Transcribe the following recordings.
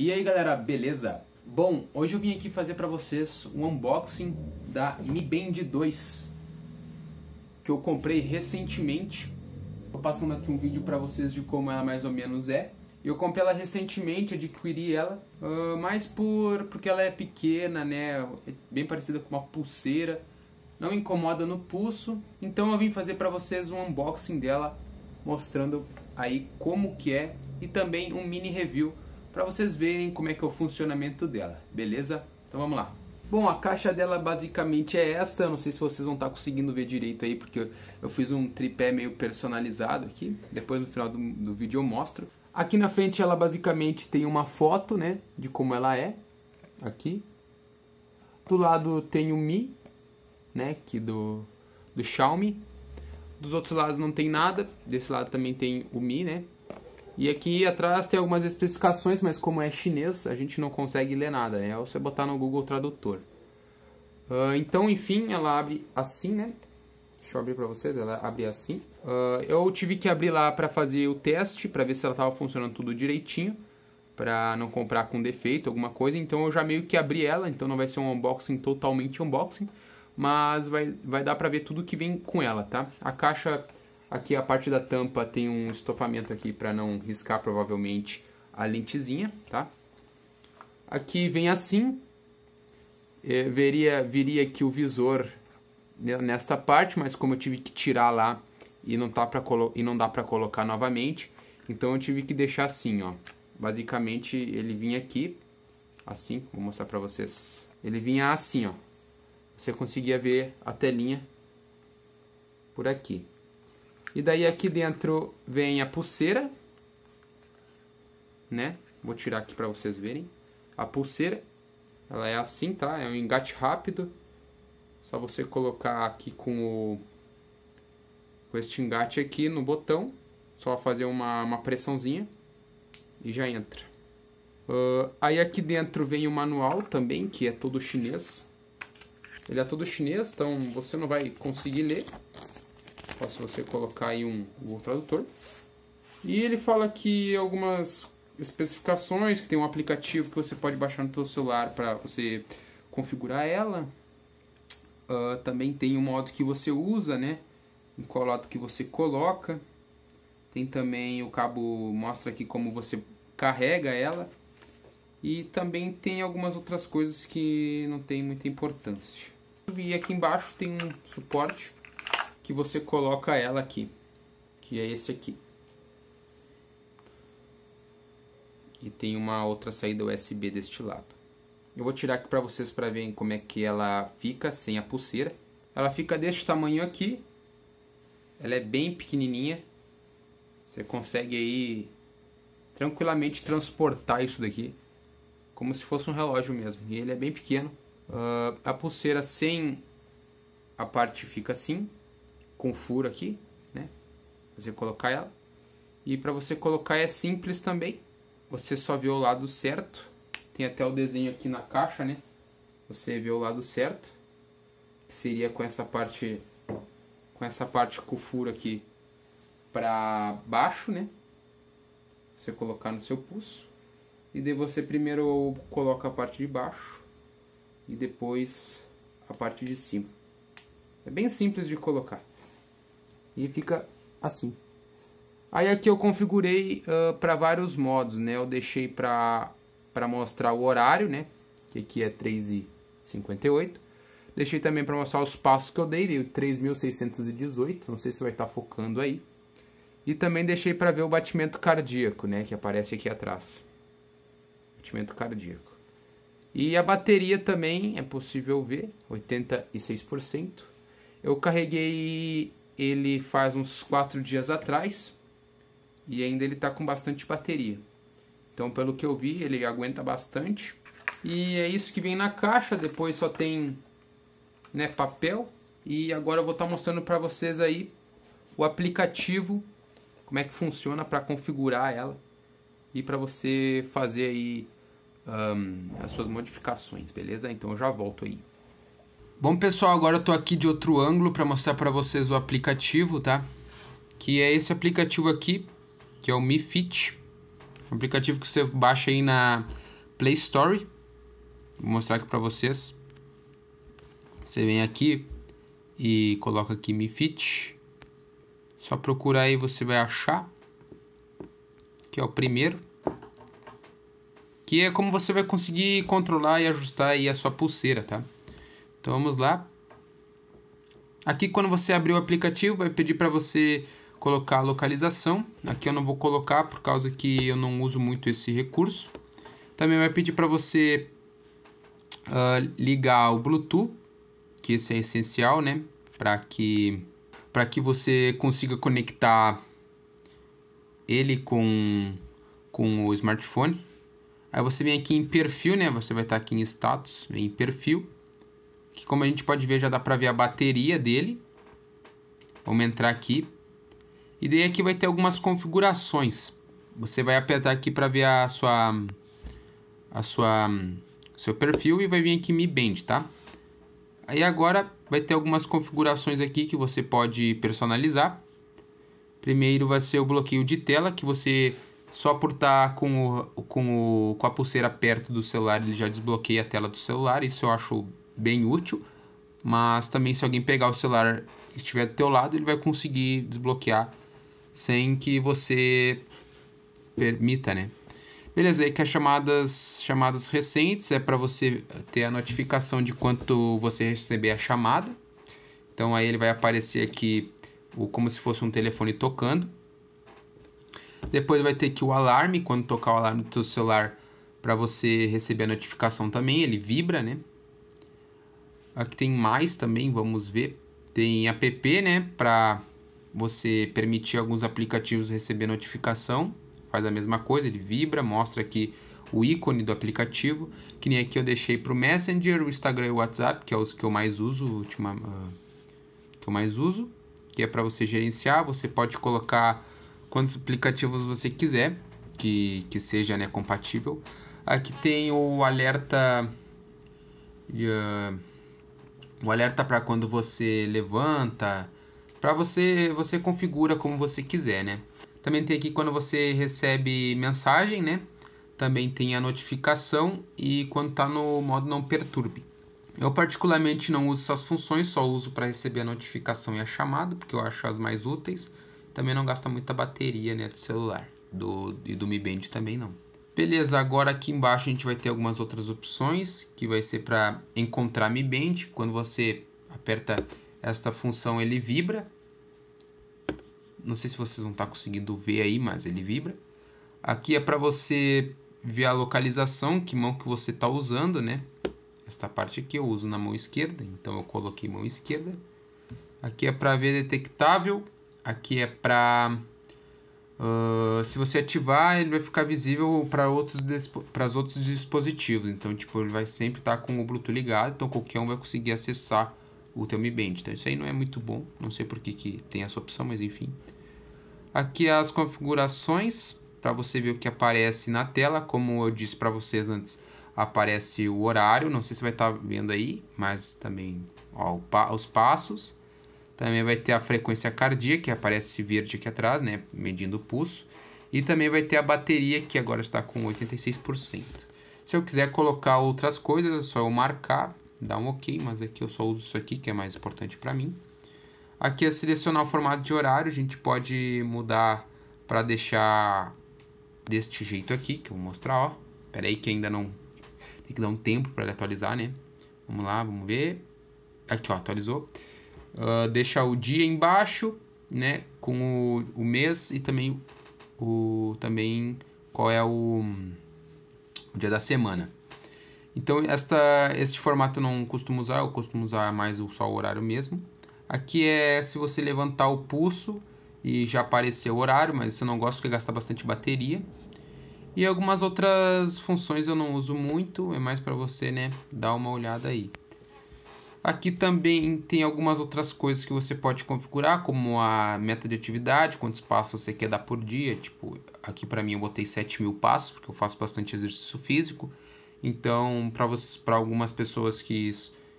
E aí galera, beleza? Bom, hoje eu vim aqui fazer para vocês um unboxing da Mi Band 2 que eu comprei recentemente. Tô passando aqui um vídeo para vocês de como ela mais ou menos é. Eu comprei ela recentemente, adquiri ela, uh, mais por porque ela é pequena, né? É bem parecida com uma pulseira, não incomoda no pulso. Então eu vim fazer para vocês um unboxing dela, mostrando aí como que é e também um mini review para vocês verem como é que é o funcionamento dela, beleza? Então vamos lá. Bom, a caixa dela basicamente é esta, não sei se vocês vão estar tá conseguindo ver direito aí, porque eu, fiz um tripé meio personalizado aqui, depois no final do, do vídeo eu mostro. Aqui na frente ela basicamente tem uma foto, né, de como ela é, aqui. Do lado tem o Mi, né, que do, do Xiaomi. Dos outros lados não tem nada, desse lado também tem o Mi, né, e aqui atrás tem algumas especificações, mas como é chinês, a gente não consegue ler nada, né? É você botar no Google Tradutor. Uh, então, enfim, ela abre assim, né? Deixa eu abrir para vocês, ela abre assim. Uh, eu tive que abrir lá para fazer o teste, para ver se ela estava funcionando tudo direitinho, para não comprar com defeito, alguma coisa. Então eu já meio que abri ela, então não vai ser um unboxing totalmente unboxing, mas vai, vai dar para ver tudo que vem com ela, tá? A caixa Aqui a parte da tampa tem um estofamento aqui para não riscar provavelmente a lentezinha, tá? Aqui vem assim, é, veria, viria aqui o visor nesta parte, mas como eu tive que tirar lá e não, tá pra e não dá para colocar novamente, então eu tive que deixar assim, ó. Basicamente ele vinha aqui, assim, vou mostrar para vocês. Ele vinha assim, ó. Você conseguia ver a telinha por aqui. E daí aqui dentro vem a pulseira, né? Vou tirar aqui para vocês verem. A pulseira, ela é assim, tá? É um engate rápido. Só você colocar aqui com o com este engate aqui no botão, só fazer uma, uma pressãozinha e já entra. Uh, aí aqui dentro vem o manual também, que é todo chinês. Ele é todo chinês, então você não vai conseguir ler, Posso você colocar aí um Google Tradutor. E ele fala aqui algumas especificações, que tem um aplicativo que você pode baixar no seu celular para você configurar ela. Uh, também tem o modo que você usa, né? Em qual lado que você coloca. Tem também o cabo mostra aqui como você carrega ela. E também tem algumas outras coisas que não tem muita importância. E aqui embaixo tem um suporte que você coloca ela aqui, que é esse aqui. E tem uma outra saída USB deste lado. Eu vou tirar aqui para vocês para verem como é que ela fica sem a pulseira. Ela fica deste tamanho aqui. Ela é bem pequenininha. Você consegue aí tranquilamente transportar isso daqui como se fosse um relógio mesmo. E ele é bem pequeno. Uh, a pulseira sem a parte fica assim com furo aqui, né? Você colocar ela. E para você colocar é simples também. Você só vê o lado certo. Tem até o desenho aqui na caixa, né? Você vê o lado certo. seria com essa parte com essa parte com o furo aqui para baixo, né? Você colocar no seu pulso. E daí você primeiro coloca a parte de baixo e depois a parte de cima. É bem simples de colocar e fica assim. Aí aqui eu configurei uh, ah, para vários modos, né? Eu deixei para mostrar o horário, né? Que aqui é 3h58. Deixei também para mostrar os passos que eu dei, dei 3.618, não sei se vai estar tá focando aí. E também deixei para ver o batimento cardíaco, né? Que aparece aqui atrás. Batimento cardíaco. E a bateria também é possível ver, 86%. Eu carreguei ele faz uns 4 dias atrás e ainda ele está com bastante bateria. Então, pelo que eu vi, ele aguenta bastante. E é isso que vem na caixa, depois só tem né, papel. E agora eu vou estar tá mostrando para vocês aí o aplicativo, como é que funciona para configurar ela e para você fazer aí um, as suas modificações, beleza? Então eu já volto aí. Bom, pessoal, agora eu tô aqui de outro ângulo para mostrar para vocês o aplicativo, tá? Que é esse aplicativo aqui, que é o Mi Fit. Um aplicativo que você baixa aí na Play Store. Vou mostrar aqui para vocês. Você vem aqui e coloca aqui Mi Fit. Só procurar aí, você vai achar. Que é o primeiro. Que é como você vai conseguir controlar e ajustar aí a sua pulseira, tá? Então vamos lá. Aqui quando você abrir o aplicativo vai pedir para você colocar a localização. Aqui eu não vou colocar por causa que eu não uso muito esse recurso. Também vai pedir para você uh, ligar o Bluetooth, que esse é essencial, né? Para que, que você consiga conectar ele com, com o smartphone. Aí você vem aqui em perfil, né? Você vai estar aqui em status, em perfil que como a gente pode ver já dá para ver a bateria dele. Vamos entrar aqui. E daí aqui vai ter algumas configurações. Você vai apertar aqui para ver a sua a sua seu perfil e vai vir aqui Mi Band, tá? Aí agora vai ter algumas configurações aqui que você pode personalizar. Primeiro vai ser o bloqueio de tela, que você só por estar tá com, o, com, o, com a pulseira perto do celular, ele já desbloqueia a tela do celular. Isso eu acho bem útil, mas também se alguém pegar o celular que estiver do teu lado, ele vai conseguir desbloquear sem que você permita, né? Beleza, aí que as chamadas, chamadas recentes é para você ter a notificação de quanto você receber a chamada. Então aí ele vai aparecer aqui o, como se fosse um telefone tocando. Depois vai ter que o alarme, quando tocar o alarme do teu celular para você receber a notificação também, ele vibra, né? Aqui tem mais também, vamos ver. Tem app, né, para você permitir alguns aplicativos receber notificação. Faz a mesma coisa, ele vibra, mostra aqui o ícone do aplicativo, que nem aqui eu deixei para o Messenger, o Instagram e o WhatsApp, que é os que eu mais uso, última, uh, ah, que eu mais uso, que é para você gerenciar, você pode colocar quantos aplicativos você quiser, que, que seja né, compatível. Aqui tem o alerta... Uh, o alerta para quando você levanta, para você você configura como você quiser, né? Também tem aqui quando você recebe mensagem, né? Também tem a notificação e quando tá no modo não perturbe. Eu particularmente não uso essas funções, só uso para receber a notificação e a chamada, porque eu acho as mais úteis. Também não gasta muita bateria, né, do celular, do e do Mi Band também não. Beleza, agora aqui embaixo a gente vai ter algumas outras opções, que vai ser para encontrar Mi Band. Quando você aperta esta função, ele vibra. Não sei se vocês vão estar tá conseguindo ver aí, mas ele vibra. Aqui é para você ver a localização, que mão que você está usando, né? Esta parte aqui eu uso na mão esquerda, então eu coloquei mão esquerda. Aqui é para ver detectável, aqui é para Uh, se você ativar, ele vai ficar visível para outros, outros dispositivos. Então, tipo, ele vai sempre estar tá com o Bluetooth ligado, então qualquer um vai conseguir acessar o teu Mi Band. Então, isso aí não é muito bom. Não sei por que, que tem essa opção, mas enfim. Aqui as configurações, para você ver o que aparece na tela. Como eu disse para vocês antes, aparece o horário. Não sei se vai estar tá vendo aí, mas também ó, pa os passos também vai ter a frequência cardíaca, que aparece esse verde aqui atrás, né? Medindo o pulso. E também vai ter a bateria, que agora está com 86%. Se eu quiser colocar outras coisas, é só eu marcar, dar um OK, mas aqui eu só uso isso aqui, que é mais importante para mim. Aqui é selecionar o formato de horário, a gente pode mudar para deixar deste jeito aqui, que eu vou mostrar, ó. Pera aí que ainda não... Tem que dar um tempo para ele atualizar, né? Vamos lá, vamos ver. Aqui, ó, atualizou uh, o dia embaixo, né? Com o, o mês e também o também qual é o, o dia da semana. Então esta, este formato eu não costumo usar, eu costumo usar mais só o horário mesmo. Aqui é se você levantar o pulso e já aparecer o horário, mas isso eu não gosto porque gasta bastante bateria. E algumas outras funções eu não uso muito, é mais para você, né, dar uma olhada aí. Aqui também tem algumas outras coisas que você pode configurar, como a meta de atividade, quantos passos você quer dar por dia. Tipo, aqui para mim eu botei 7 mil passos, porque eu faço bastante exercício físico. Então, para algumas pessoas que,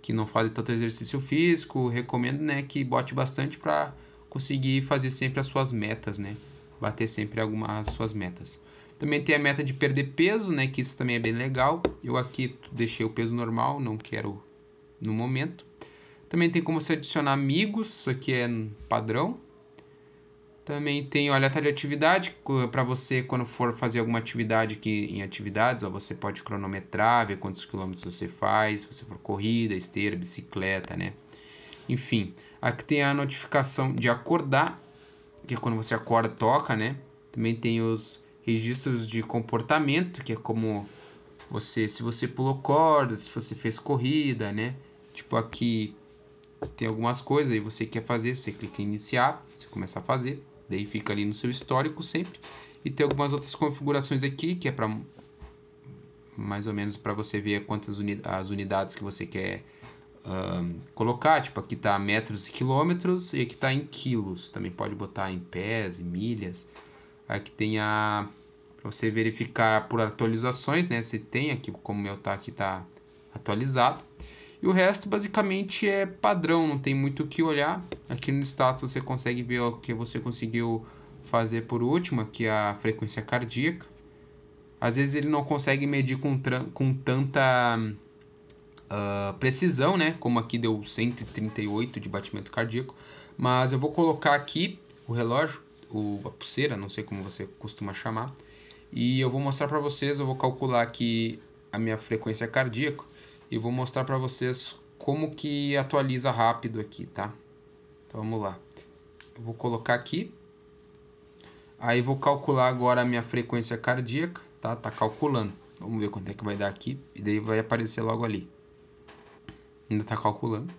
que não fazem tanto exercício físico, recomendo né, que bote bastante para conseguir fazer sempre as suas metas, né? Bater sempre algumas suas metas. Também tem a meta de perder peso, né? Que isso também é bem legal. Eu aqui deixei o peso normal, não quero no momento. Também tem como você adicionar amigos, isso aqui é padrão. Também tem, olha, alerta tá de atividade, para você quando for fazer alguma atividade aqui em atividades, ó, você pode cronometrar, ver quantos quilômetros você faz, se você for corrida, esteira, bicicleta, né? Enfim, aqui tem a notificação de acordar, que é quando você acorda, toca, né? Também tem os registros de comportamento, que é como você, se você pulou corda, se você fez corrida, né? Tipo, aqui tem algumas coisas aí você quer fazer, você clica em iniciar, você começa a fazer, daí fica ali no seu histórico sempre. E tem algumas outras configurações aqui que é para mais ou menos para você ver quantas as unidades que você quer um, colocar. Tipo, aqui tá metros e quilômetros e aqui tá em quilos. Também pode botar em pés e milhas. Aqui tem a para você verificar por atualizações, né? Se tem aqui como meu tá aqui tá atualizado. E o resto basicamente é padrão, não tem muito o que olhar. Aqui no status você consegue ver o que você conseguiu fazer por último, aqui é a frequência cardíaca. Às vezes ele não consegue medir com, com tanta uh, precisão, né? Como aqui deu 138 de batimento cardíaco. Mas eu vou colocar aqui o relógio, o, a pulseira, não sei como você costuma chamar. E eu vou mostrar para vocês, eu vou calcular aqui a minha frequência cardíaca e vou mostrar para vocês como que atualiza rápido aqui, tá? Então vamos lá. Eu vou colocar aqui. Aí vou calcular agora a minha frequência cardíaca, tá? Tá calculando. Vamos ver quanto é que vai dar aqui e daí vai aparecer logo ali. Ainda tá calculando.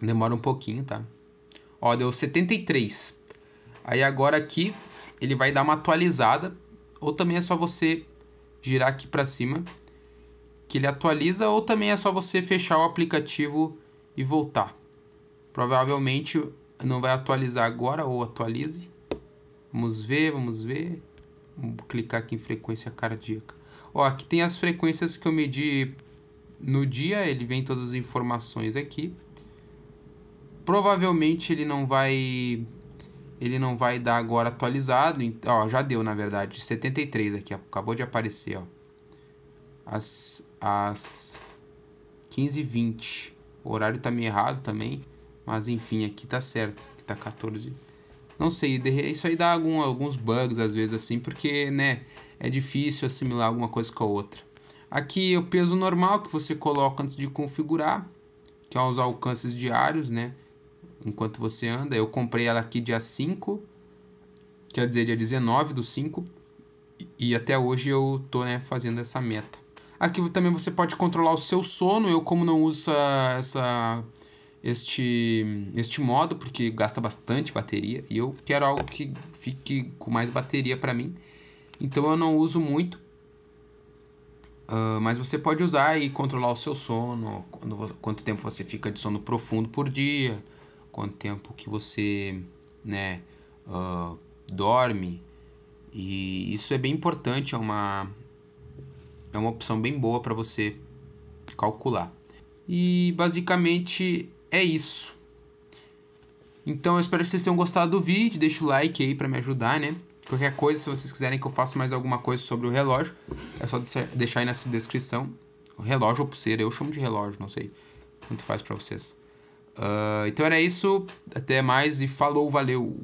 Demora um pouquinho, tá? Ó, deu 73. Aí agora aqui ele vai dar uma atualizada ou também é só você girar aqui para cima que ele atualiza, ou também é só você fechar o aplicativo e voltar. Provavelmente não vai atualizar agora ou atualize. Vamos ver, vamos ver. Vou clicar aqui em frequência cardíaca. Ó, aqui tem as frequências que eu medi no dia, ele vem todas as informações aqui. Provavelmente ele não vai ele não vai dar agora atualizado. Ó, já deu na verdade, 73 aqui, ó, acabou de aparecer, ó às, às 15h20. O horário tá meio errado também, mas enfim, aqui tá certo, aqui tá 14. Não sei, isso aí dá algum, alguns bugs às vezes assim, porque, né, é difícil assimilar alguma coisa com a outra. Aqui é o peso normal que você coloca antes de configurar, que é os alcances diários, né? Enquanto você anda. Eu comprei ela aqui dia 5, quer dizer, dia 19 do 5, e até hoje eu tô né, fazendo essa meta. Aqui também você pode controlar o seu sono. Eu, como não uso essa, este, este modo, porque gasta bastante bateria, e eu quero algo que fique com mais bateria para mim, então eu não uso muito. Uh, mas você pode usar e controlar o seu sono, quando, quanto tempo você fica de sono profundo por dia, quanto tempo que você né, uh, dorme. E isso é bem importante, é uma, é uma opção bem boa para você calcular. E basicamente é isso. Então eu espero que vocês tenham gostado do vídeo, deixa o like aí para me ajudar, né? Qualquer coisa, se vocês quiserem que eu faça mais alguma coisa sobre o relógio, é só deixar aí na descrição. O relógio ou pulseira, eu chamo de relógio, não sei. Tanto faz para vocês. Uh, então era isso, até mais e falou, valeu!